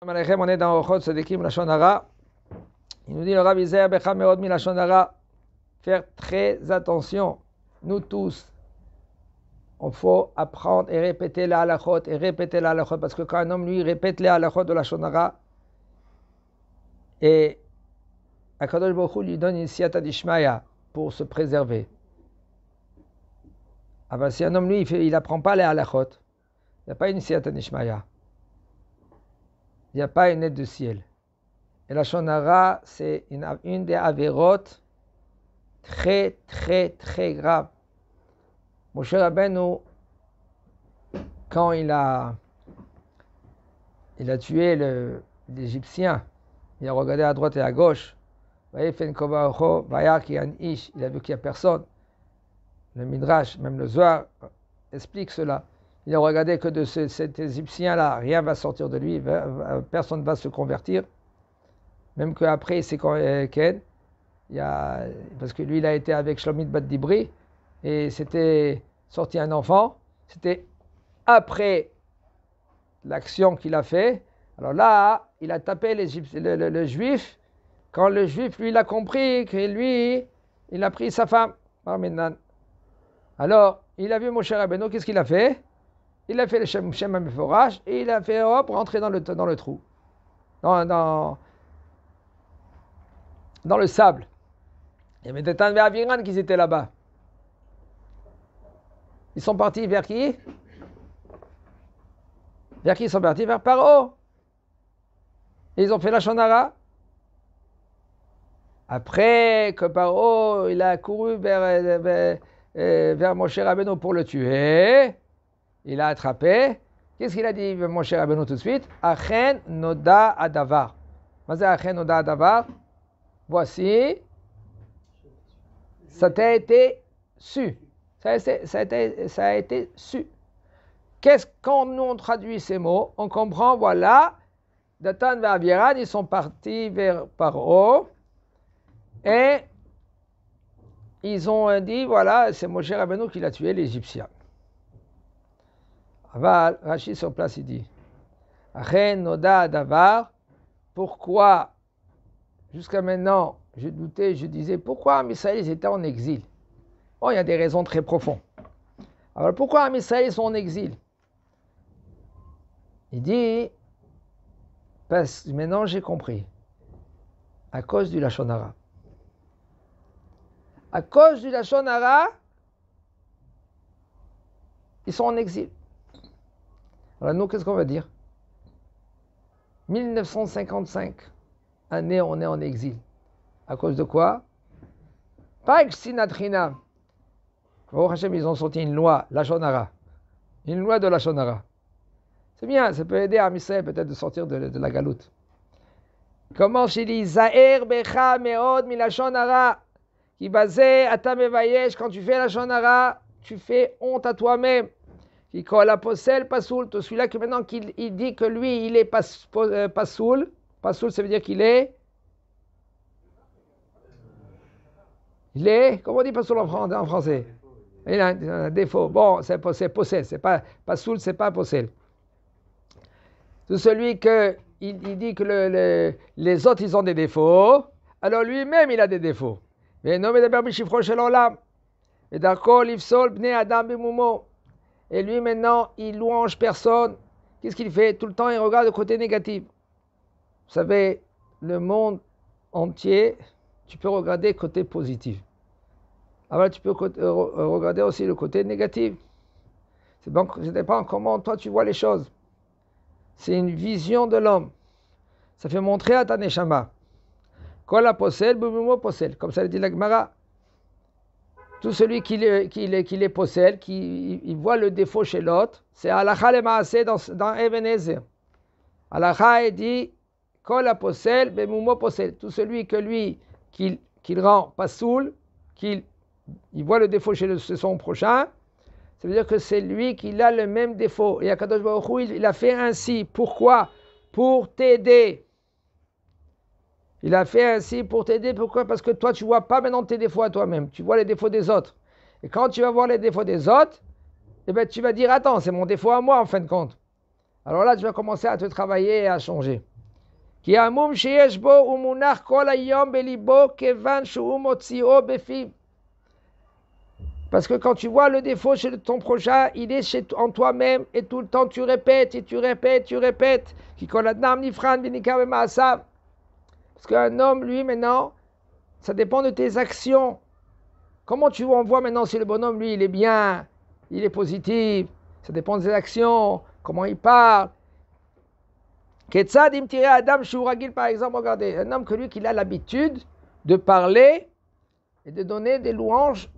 On est dans Ochot la Shonara. Il nous dit le Rav Izer la Shonara, Faire très attention. Nous tous, on faut apprendre et répéter la halachot et répéter la halachot parce que quand un homme lui répète les halachot de la Shonara et Akadosh Baruch lui donne une siyata d'Ishmaya pour se préserver. Ah ben, si un homme lui il n'apprend pas les halachot, il n'y a pas une siyata d'Ishmaya il n'y a pas une aide du ciel. Et la Shonara, c'est une, des avérotes très, très, très grave. Moshe Rabbeinu, quand il a, il a tué l'Égyptien, il a regardé à droite et à gauche, il a vu qu'il n'y a personne. Le Midrash, même le Zohar, explique cela il a regardé que de cet Égyptien-là, rien ne va sortir de lui, personne ne va se convertir. Même qu'après, c'est Ken, euh, il y a, parce que lui, il a été avec Shlomit Dibri et c'était sorti un enfant, c'était après l'action qu'il a fait. Alors là, il a tapé le, juif, quand le juif, lui, il a compris que lui, il a pris sa femme, ah, Alors, il a vu Moshe Rabbeinu, qu'est-ce qu'il a fait il a fait le chemin forash et il a fait hop, rentrer dans le, dans le trou, dans, le sable. Il y avait des Aviran qui étaient là-bas. Ils sont partis vers qui Vers qui ils sont partis Vers Paro. ils ont fait la Shonara. Après que Paro il a couru vers, vers, cher euh, Moshe pour le tuer, il a attrapé. Qu'est-ce qu'il a dit, mon cher tout de suite Achen noda adavar. Achen noda adavar. Voici, ça t'a été su. Ça a, été, su. Qu'est-ce qu'on nous on traduit ces mots On comprend, voilà, Datan et Abiran, ils sont partis vers Paro et ils ont dit, voilà, c'est cher Rabenu qui l'a tué, l'Égyptien. Aval, Rashi sur place, il dit Noda Davar, pourquoi jusqu'à maintenant je doutais, je disais pourquoi Israël ils étaient en exil Bon, il y a des raisons très profondes. Alors pourquoi Israël sont en exil Il dit parce, maintenant j'ai compris, à cause du Lachonara. À cause du Lachonara, ils sont en exil. Alors euh, nous, qu'est-ce qu'on va dire 1955, année on est en exil. À cause de quoi Pas Sinatrina. Oh Hachem, ils ont sorti une loi, la Shonara. Une loi de la Shonara. C'est bien, ça peut aider à Israël peut-être de sortir de, la galoute. Comment chez dit Zaher Becha Meod Qui basait à ta quand tu fais la Shonara, tu fais honte à toi-même. Celui-là que maintenant qu'il il dit que lui, il est pas saoul. Euh, pas Pasoul, ça veut dire qu'il est. Il est. Comment on dit Pasoul en, français Il a un, défaut. Bon, c'est possède. C'est pas, Pasoul, c'est pas possède. Tout celui que. Il, il dit que le, les autres, ils ont des défauts. Alors lui-même, il a des défauts. Mais non, mais d'abord, Adam et lui, maintenant, il louange personne. Qu'est-ce qu'il fait Tout le temps, il regarde le côté négatif. Vous savez, le monde entier, tu peux regarder le côté positif. Alors, ah bah, tu peux euh, euh, regarder aussi le côté négatif. C'est bon, pas dépend comment toi tu vois les choses. C'est une vision de l'homme. Ça fait montrer à ta neshama. la Comme ça le dit l'Agmara. Tout celui qui les, qui qui les possède, qui il voit le défaut chez l'autre, c'est Allah le Maasé dans, dans Ebenezer. Alakha dit la possède, possède. Tout celui que lui, qu'il rend pas saoul qu'il il voit le défaut chez, son prochain, ça veut dire que c'est lui qui a le même défaut. Et Akadosh Baruch Hu, il a fait ainsi. Pourquoi Pour t'aider. Il a fait ainsi pour t'aider. Pourquoi Parce que toi, tu vois pas maintenant tes défauts à toi-même. Tu vois les défauts des autres. Et quand tu vas voir les défauts des autres, eh ben, tu vas dire Attends, c'est mon défaut à moi en fin de compte. Alors là, tu vas commencer à te travailler et à changer. Parce que quand tu vois le défaut chez ton prochain, il est chez en toi-même et tout le temps tu répètes et tu répètes, tu répètes. Parce qu'un homme, lui, maintenant, ça dépend de tes actions. Comment tu envoies maintenant si le bonhomme, lui, il est bien, il est positif, ça dépend de ses actions, comment il parle. Ketsadim à Adam Shuragil, par exemple, regardez, un homme que lui, qu'il a l'habitude de parler et de donner des louanges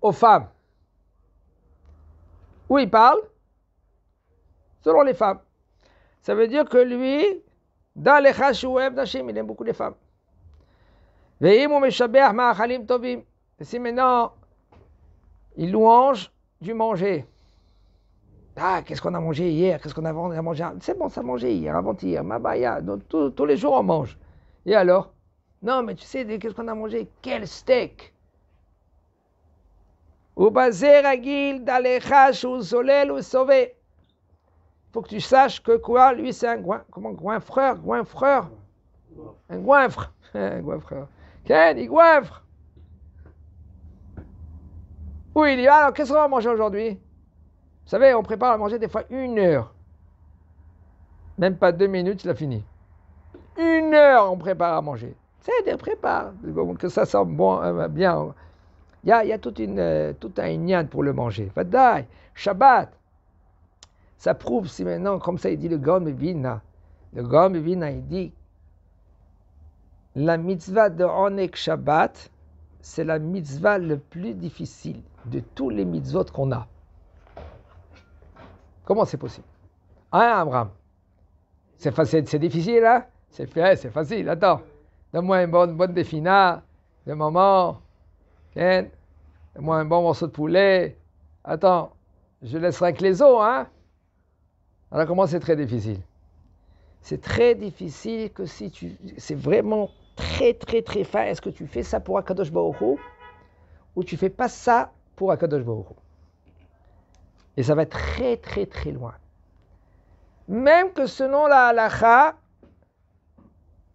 aux femmes. Où il parle Selon les femmes. Ça veut dire que lui, Dalecha Shuev Nashim, il aime beaucoup les femmes. Veim ou Meshabeach Ma'achalim Tovim. Et si maintenant, il louange du manger. Ah, qu'est-ce qu'on a mangé hier Qu'est-ce qu'on a mangé C'est bon, ça a mangé hier, avant-hier, mabaya. tous, les jours, on mange. Et alors Non, mais tu sais, qu'est-ce qu'on a mangé Quel steak Ou bazer agil dalecha ou solel ou faut que tu saches que quoi, lui, c'est un goin, comment, goinfreur, goinfreur, un goinfre, un goinfreur. Ken, il goinfre. Où il dit, alors qu'est-ce qu'on va manger aujourd'hui Vous savez, on prépare à manger des fois une heure. Même pas deux minutes, il a fini. Une heure, on prépare à manger. cest des prépares. prépare. Que ça semble bon, euh, bien. Il y a, y toute une, euh, tout un pour le manger. Fadaï, Shabbat. Ça prouve si maintenant, comme ça il dit le Gaon Vina, le Gaon Vina, il dit la mitzvah de Onek Shabbat, c'est la mitzvah le plus difficile de tous les mitzvot qu'on a. Comment c'est possible Hein, Abraham C'est facile, c'est difficile, hein C'est fait, c'est facile, attends. Donne-moi une bonne, bonne défina de maman. Donne-moi un bon morceau de poulet. Attends, je laisserai que les os, hein alors comment c'est très difficile C'est très difficile que si tu... C'est vraiment très très très fin. Est-ce que tu fais ça pour Akadosh Baruch ou tu fais pas ça pour Akadosh Baruch Et ça va très très très loin. Même que selon la halacha,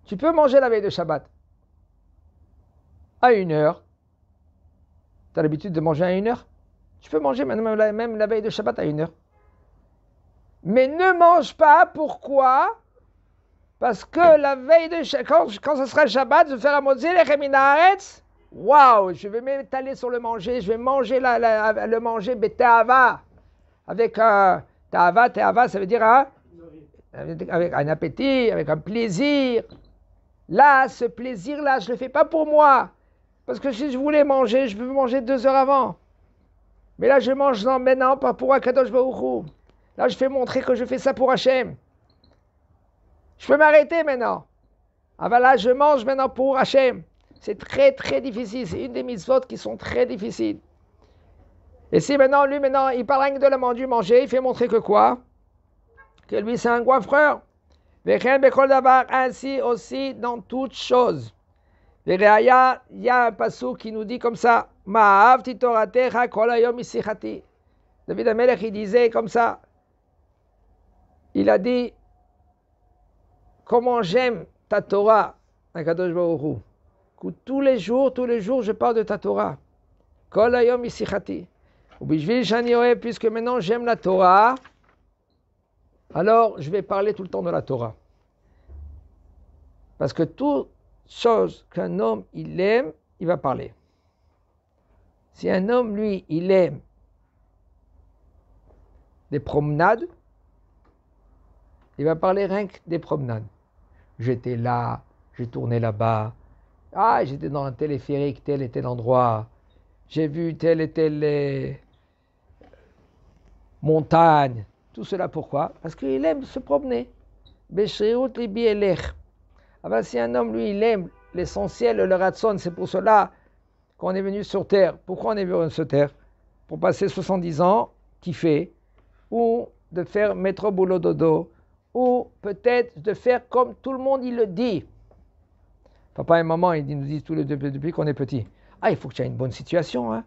tu peux manger la veille de Shabbat à une heure. Tu as l'habitude de manger à une heure Tu peux manger même la veille de Shabbat à une heure mais ne mange pas. Pourquoi Parce que la veille de quand, quand ce sera Shabbat, je vais faire les les et Waouh, je vais m'étaler sur le manger, je vais manger la, le manger betava avec un euh, Tahava, ça veut dire hein? avec un appétit, avec un plaisir. Là, ce plaisir-là, je ne le fais pas pour moi. Parce que si je voulais manger, je peux manger deux heures avant. Mais là, je mange non, maintenant, pas pour Akadosh Baruchou. Là, je fais montrer que je fais ça pour Hachem. Je peux m'arrêter maintenant. Ah ben là, je mange maintenant pour Hachem. C'est très, très difficile. C'est une des mitzvot qui sont très difficiles. Et si maintenant, lui, maintenant, il parle de la manger, il fait montrer que quoi Que lui, c'est un goiffreur. Ainsi aussi dans toutes choses. Il y a un passou qui nous dit comme ça David Amelech, il disait comme ça il a dit Comment j'aime ta Torah, Akadosh Baruch que Tous les jours, tous les jours, je parle de ta Torah. Kol ayom isichati. Puisque maintenant j'aime la Torah, alors je vais parler tout le temps de la Torah. Parce que toute chose qu'un homme il aime, il va parler. Si un homme, lui, il aime des promenades, il va parler rien que des promenades. J'étais là, j'ai tourné là-bas. Ah, j'étais dans un téléphérique, tel et tel endroit. J'ai vu telle et telle euh, montagne. Tout cela pourquoi Parce qu'il aime se promener. Ah ben, si un homme, lui, il aime l'essentiel, le ratson, c'est pour cela qu'on est venu sur Terre. Pourquoi on est venu sur Terre Pour passer 70 ans, kiffer, ou de faire métro boulot dodo, ou peut-être de faire comme tout le monde il le dit. Papa et maman, ils nous disent tous les deux depuis qu'on est petit. Ah, il faut que tu aies une bonne situation. Hein?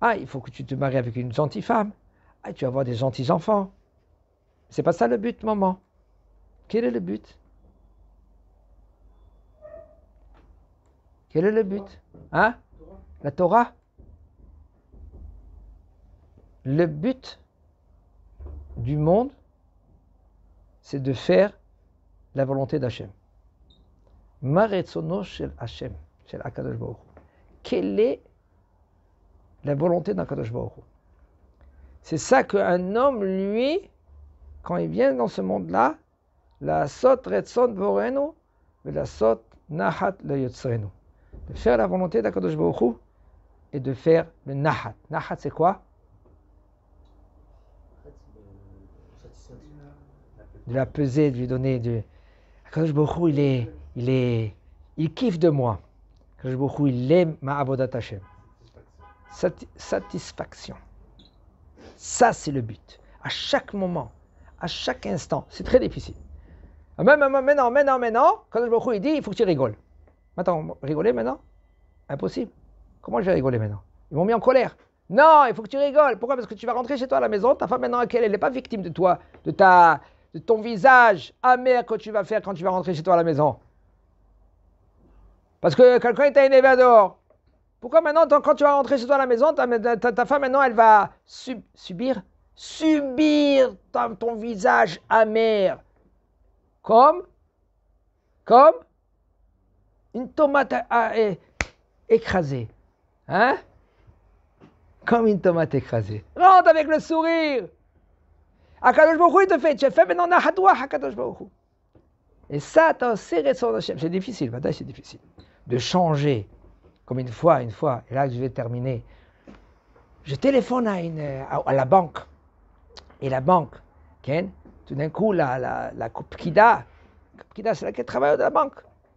Ah, il faut que tu te maries avec une gentille femme. Ah, tu vas avoir des gentils enfants. C'est pas ça le but, maman. Quel est le but Quel est le but Hein La Torah Le but du monde, c'est de faire la volonté d'Hachem. retsono shel Hachem, shel Akadosh Baruch. Quelle est la volonté d'Akadosh Baruch C'est ça qu'un homme, lui, quand il vient dans ce monde-là, la sot retson vorenu, la sot nahat le De faire la volonté d'Akadosh Baruch et de faire le nahat. Nahat, c'est quoi de la peser, de lui donner du. Akadosh je il est, il est, il kiffe de moi. je beaucoup il aime ma avodat Hashem. satisfaction. Ça, c'est le but. À chaque moment, à chaque instant, c'est très difficile. Même maintenant, maintenant, maintenant, je Baruch il dit, il faut que tu rigoles. Maintenant, rigoler maintenant Impossible. Comment je vais rigoler maintenant Ils m'ont mis en colère. Non, il faut que tu rigoles. Pourquoi Parce que tu vas rentrer chez toi à la maison, ta femme maintenant, elle n'est pas victime de toi, de ta, ton visage amer que tu vas faire quand tu vas rentrer chez toi à la maison. Parce que quelqu'un t'a un dehors. Pourquoi maintenant, quand tu vas rentrer chez toi à la maison, ta, femme maintenant, elle va subir Subir ton visage amer. Comme Comme une tomate écrasée. Hein Comme une tomate écrasée. Rentre avec le sourire Akadosh fait, tu maintenant Et ça, C'est difficile, madame, c'est difficile. De changer, comme une fois, une fois, et là je vais terminer. Je téléphone à, une, à, la banque. Et la banque, Ken, tout d'un coup, la, la, la Kupkida, c'est c'est qui travaille de la banque,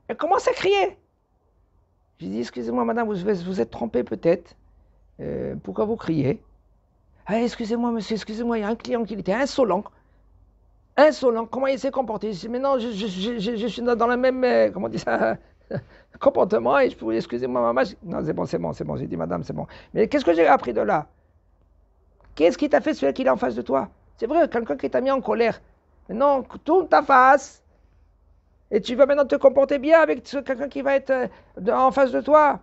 elle commence à crier. Je dis, excusez-moi, madame, vous, vous êtes trompée peut-être. Euh, pourquoi vous criez ah, excusez-moi, monsieur, excusez-moi, il y a un client qui était insolent. Insolent, comment il s'est comporté Je Mais non, je, suis dans le même. Euh, comment on dit ça Comportement, et je pouvais, excusez-moi, maman. Non, c'est bon, c'est bon, c'est bon. J'ai dit, madame, c'est bon. Mais qu'est-ce que j'ai appris de là Qu'est-ce qui t'a fait celui qui est en face de toi C'est vrai, quelqu'un qui t'a mis en colère. Non, tourne ta face. Et tu vas maintenant te comporter bien avec quelqu'un qui va être euh, en face de toi.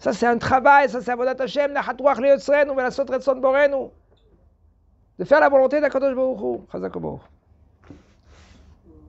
ששי חבאי, ששי עבודת השם, נחת רוח ליוצרנו ולעשות רצון בורנו. לפי על עוונותינו הקדוש ברוך הוא, חזק וברוך.